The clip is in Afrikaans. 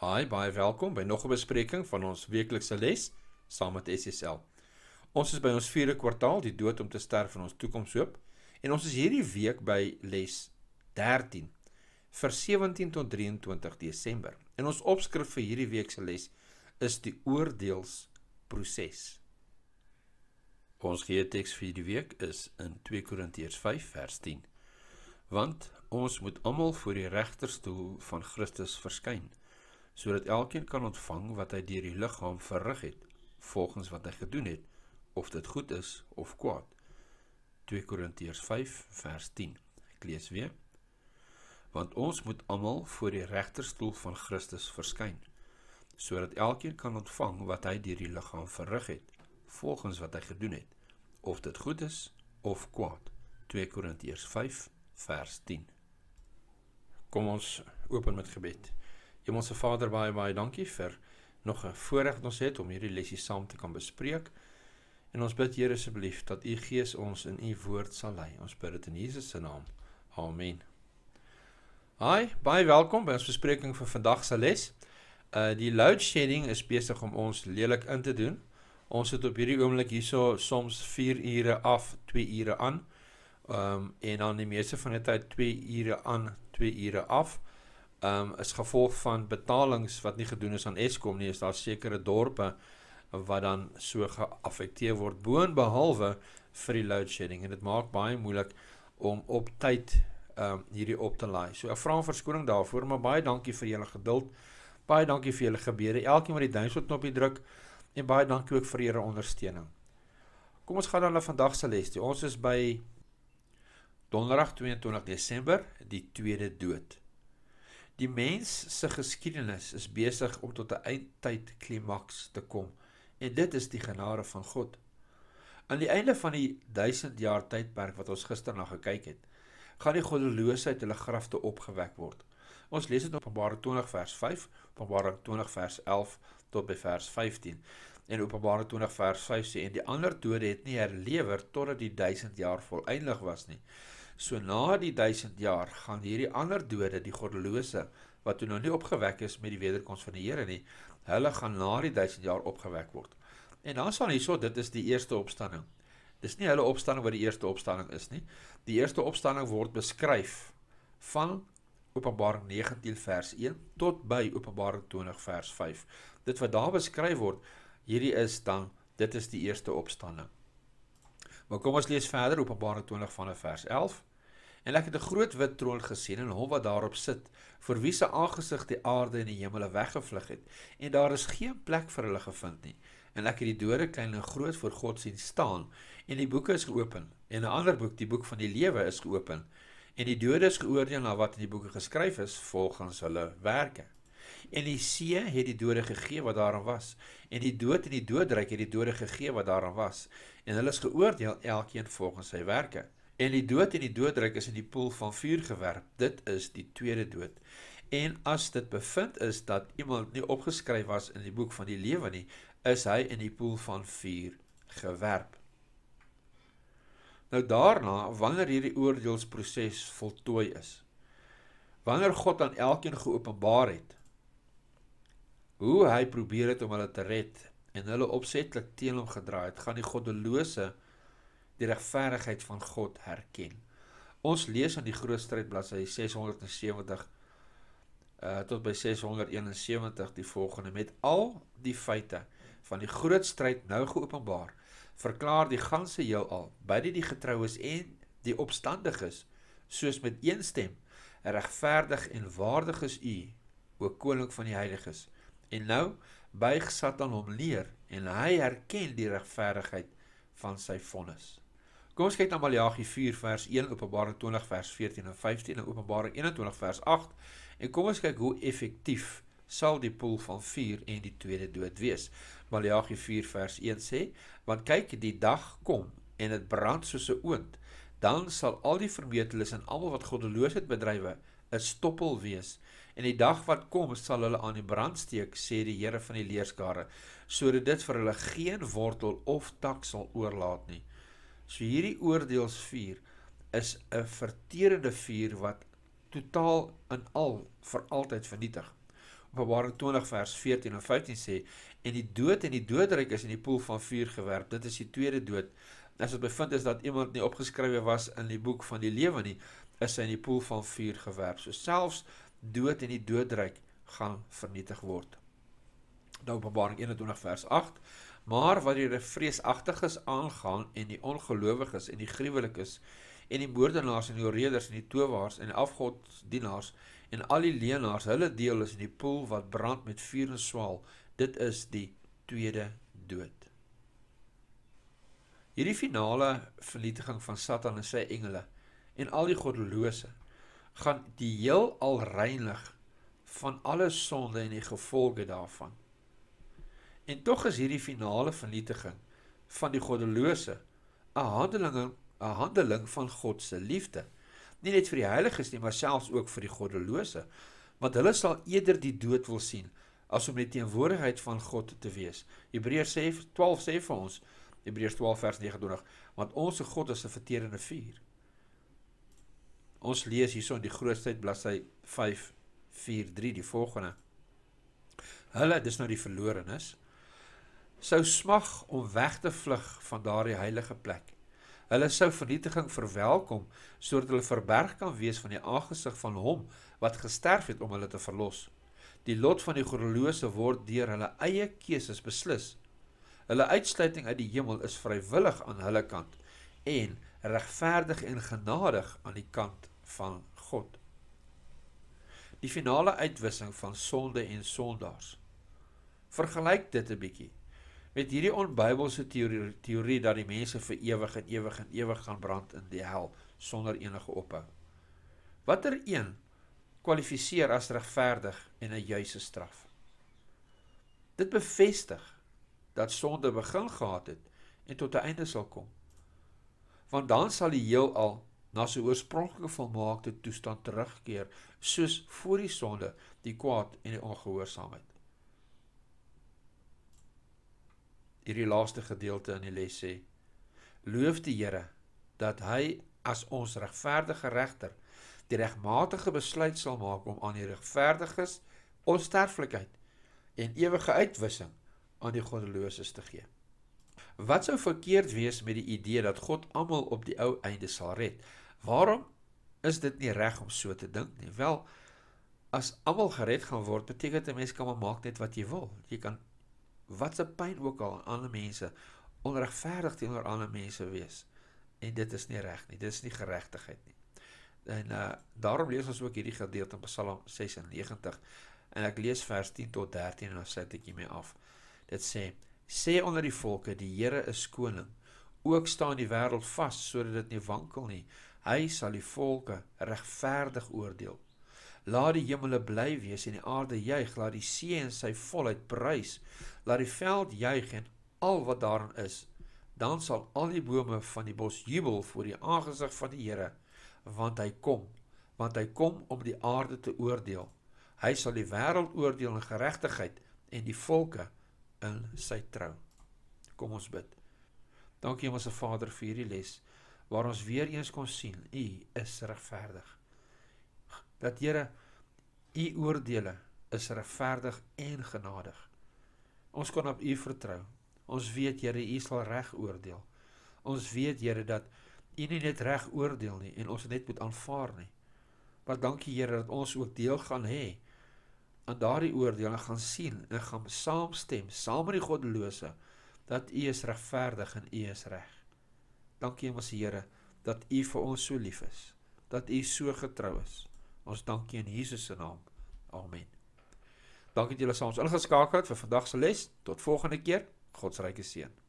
Hi, baie welkom by nog 'n bespreking van ons weeklikse les saam met SSL. Ons is by ons 4de kwartaal, die dood om te sterf van ons toekomshoop, en ons is hierdie week by les 13 vir 17 tot 23 Desember. En ons opskrif vir hierdie week se les is die oordeelsproses. Ons geheeteks vir die week is in 2 Korintiërs 5 vers 10. Want ons moet almal voor die regterstoel van Christus verskyn sodat elkeen kan ontvang wat hy deur die liggaam verrig het volgens wat hy gedoen het of dit goed is of kwaad 2 Korintiërs 5 vers 10 ek lees weer want ons moet almal voor die regterstoel van Christus verskyn sodat elkeen kan ontvang wat hy deur die liggaam verrig het volgens wat hy gedoen het of dit goed is of kwaad 2 Korintiërs 5 vers 10 kom ons open met gebed Hemelse Vader, baie baie dankie vir nog 'n voorreg wat ons het om hierdie lesse saam te kan bespreek. En ons bid Here asseblief dat U Gees ons in U woord sal lei. Ons bid dit in Jesus se naam. Amen. Hi, baie welkom by ons bespreking vir vandag se les. Uh die load shedding is besig om ons lelik in te doen. Ons sit op hierdie oomblik hierso soms 4 ure af, 2 ure aan. Ehm um, en dan die meeste van die tyd 2 ure aan, 2 ure af ehm um, is gevolg van betalings wat nie gedoen is aan Eskom nie. Is daar sekere dorpe wat dan so geaffekteer word boonbehalwe vir die load shedding en dit maak baie moeilik om op tyd ehm um, hierdie op te laai. So ek vra om verskoning daarvoor, maar baie dankie vir julle geduld. Baie dankie vir julle gebede. Elkeen wat die duimpie op die druk en baie dankie ook vir julle ondersteuning. Kom ons gaan dan na vandag se les toe. Ons is by Donderdag 22 Desember, die tweede dood. Die mens se geskiedenis is besig om tot 'n eindtyd klimaks te kom en dit is die genade van God. Aan die einde van die 1000 jaar tydperk wat ons gister na gekyk het, gaan die goddeloosheid hulle grafte opgewek word. Ons lees dit in Openbare 20 vers 5, Openbare 20 vers 11 tot by vers 15. En Openbare 20 vers 5 sê en die ander dode het nie herlewer totdat die 1000 jaar volëindig was nie. So na die 1000 jaar gaan hierdie ander dode, die goddelose wat toe nou nie opgewek is met die wederkoms van die Here nie, hulle gaan na die 1000 jaar opgewek word. En dan sal hierso dit is die eerste opstanding. Dis nie hulle opstanding wat die eerste opstanding is nie. Die eerste opstanding word beskryf van Openbaring 19 vers 1 tot by Openbaring 20 vers 5. Dit wat daar beskryf word, hierdie is dan dit is die eerste opstanding. Maar kom ons lees verder Openbaring 20 vanaf vers 11. En ek het 'n groot wit troon gesien en hom wat daarop sit, vir wie se aangesig die aarde en die hemel weggevlug het, en daar is geen plek vir hulle gevind nie. En ek het die dode klein en groot voor God sien staan, en die boeke is geopen, en 'n ander boek, die boek van die lewe, is geopen, en die dodes geoordeel na wat in die boeke geskryf is volgens hulle werke. En die see het die dode gegee wat daarin was, en die dood en die doodryk het die dode gegee wat daarin was, en hulle is geoordeel elkeen volgens sy werke. En die dood en die doodryk is in die poel van vuur gewerp. Dit is die tweede dood. En as dit bevind is dat iemand nie opgeskryf was in die boek van die lewe nie, is hy in die poel van vuur gewerp. Nou daarna, wanneer hierdie oordeelsproses voltooi is, wanneer God aan elkeen geopenbaar het hoe hy probeer het om hulle te red en hulle opsetlik teen hom gedraai het, gaan die goddelose die regverdigheid van God herken. Ons lees aan die groot stryd bladsy 670 uh tot by 671 die volgende met al die feite van die groot stryd nou geopenbaar verklaar die ganse heelal baie die getroues en die opstandiges soos met een stem regverdig en waardig is u o koning van die heiliges en nou buig satan hom leer en hy herken die regverdigheid van sy vonnis Kom ons kyk na Maleagi 4 vers 1, Openbare 20 vers 14 en 15 en Openbare 21 vers 8 en kom ons kyk hoe effektief sal die pool van vuur en die tweede dood wees. Maleagi 4 vers 1 sê: "Want kyk, die dag kom en dit brand soos 'n oond. Dan sal al die vermetelis en almal wat goddeloosheid bedrywe, 'n stoppel wees. En die dag wat kom, sal hulle aan die brand steek," sê die Here van die leerskare, "sodat dit vir hulle geen wortel of tak sal oorlaat nie." So hierdie oordeelsvuur is 'n verterende vuur wat totaal in al vir altyd vernietig. Openbaring 20 vers 14 en 15 sê en die dood en die doodryk is in die poel van vuur gewerp. Dit is die tweede dood. As dit bevind is dat iemand nie opgeskrywe was in die boek van die lewe nie, is hy in die poel van vuur gewerp. So selfs dood en die doodryk gaan vernietig word. Nou Openbaring 21 vers 8 Maar wat die vreesagtiges aangaan en die ongelowiges en die gruwelikes en die moordenaars en die oreders en die towaars en die afgodsdienaars en al die leenaars, hulle deel is in die poel wat brand met vuur en swaal. Dit is die tweede dood. Hierdie finale vernietiging van Satan en sy engele en al die goddelose gaan die heel al reinig van alle sonde en die gevolge daarvan. En tog is hierdie finale vernietiging van die goddelose 'n handeling 'n handeling van God se liefde. Nie net vir die heiliges nie, maar selfs ook vir die goddelose, want hulle sal eerder die dood wil sien as om net teenwoordigheid van God te wees. Hebreërs 12 sê vir ons, Hebreërs 12 vers 29, want ons God is 'n verterende vuur. Ons lees hierso in die Grootheid bladsy 5 4 3 die volgende. Hulle, dis nou die verlorenes, sou smag om weg te vlug van daardie heilige plek. Hulle sou vernietiging verwelkom sodat hulle verberg kan wees van die aangesig van hom wat gesterf het om hulle te verlos. Die lot van die goddelose word deur hulle eie keuses beslis. Hulle uitsluiting uit die hemel is vrywillig aan hulle kant en regverdig en genadig aan die kant van God. Die finale uitwissing van sonde en sondaars. Vergelyk dit 'n bietjie met hierdie onbybelse teorie teorie dat die mense vir ewig en ewig en ewig gaan brand in die hel sonder enige ophou. Watter een kwalifiseer as regverdig en 'n juise straf? Dit bevestig dat sonde begin gehad het en tot 'n einde sal kom. Want dan sal die heelal na sy oorspronklike volmaakte toestand terugkeer, soos voor die sonde, die kwaad en die ongehoorsaamheid. hierdie laaste gedeelte in die les sê: Loof die Here dat hy as ons regverdige regter die regmatige besluit sal maak om aan die regverdiges onsterflikheid en ewige uitwissing aan die goddeloses te gee. Wat sou verkeerd wees met die idee dat God almal op die ou einde sal red? Waarom is dit nie reg om so te dink nie? Wel, as almal gered gaan word, beteken dit 'n mens kan maak net wat jy wil. Jy kan wat 'n pyn ook al aan ander mense onregverdig teenoor ander mense wees. En dit is nie reg nie. Dit is nie geregtigheid nie. En uh daarom lees ons ook hierdie gedeelte in Psalm 96 en ek lees vers 10 tot 13 en dan sit ek hiermee af. Dit sê: "Sê onder die volke, die Here is koning. Ook staan die wêreld vas sodat dit nie wankel nie. Hy sal die volke regverdig oordeel." Laat die hemele bly wees en die aarde juig, laat die see en sy volheid prys. Laat die veld juig en al wat daarin is. Dan sal al die bome van die bos jubel voor die aangesig van die Here, want hy kom, want hy kom om die aarde te oordeel. Hy sal die wêreld oordeel in geregtigheid en die volke in sy trou. Kom ons bid. Dankie ons Vader vir hierdie les waar ons weer eens kon sien u is regverdig dat Here u oordeele is regverdig en genadig. Ons kan op u vertrou. Ons weet Here u sal reg oordeel. Ons weet Here dat u nie net reg oordeel nie en ons net moet aanvaar nie. Maar dankie Here dat ons ook deel gaan hê aan daardie oordeele gaan sien en gaan saamstem saam met die goddelose dat u is regverdig en u is reg. Dankie mos Here dat u vir ons so lief is, dat u so getrou is. Ons dankie in Jesus se naam. Amen. Dankie dat julle saam ons ingeskakel het vir vandag se les. Tot volgende keer. God se ryke seën.